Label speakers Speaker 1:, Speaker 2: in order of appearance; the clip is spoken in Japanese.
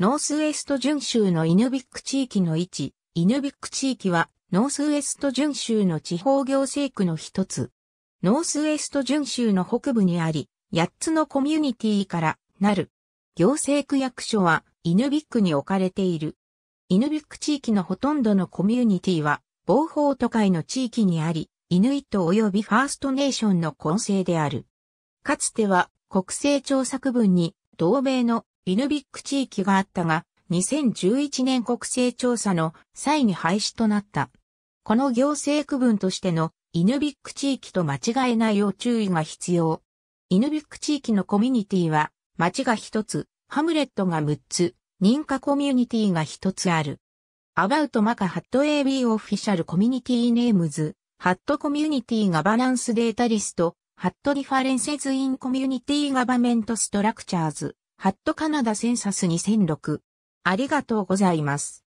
Speaker 1: ノースウエスト準州のイヌビック地域の位置、イヌビック地域は、
Speaker 2: ノースウエスト準州の地方行政区の一つ。ノースウエスト準州の北部にあり、8つのコミュニティからなる。行政区役所は、イヌビックに置かれている。イヌビック地域のほとんどのコミュニティは、防法都会の地域にあり、イヌイット及びファーストネーションの混成である。かつては、国勢調査区分に、同盟のイヌビック地域があったが、2011年国勢調査の際に廃止となった。この行政区分としてのイヌビック地域と間違えないよう注意が必要。イヌビック地域のコミュニティは、町が一つ、ハムレットが六つ、認可コミュニティが一つある。アバウトマカハット AB オフィシャルコミュニティネームズ、ハットコミュニティガバナンスデータリスト、ハットリファレンセズインコミュニティガバメントストラクチャーズ。ハットカナダセンサス
Speaker 1: 2006。ありがとうございます。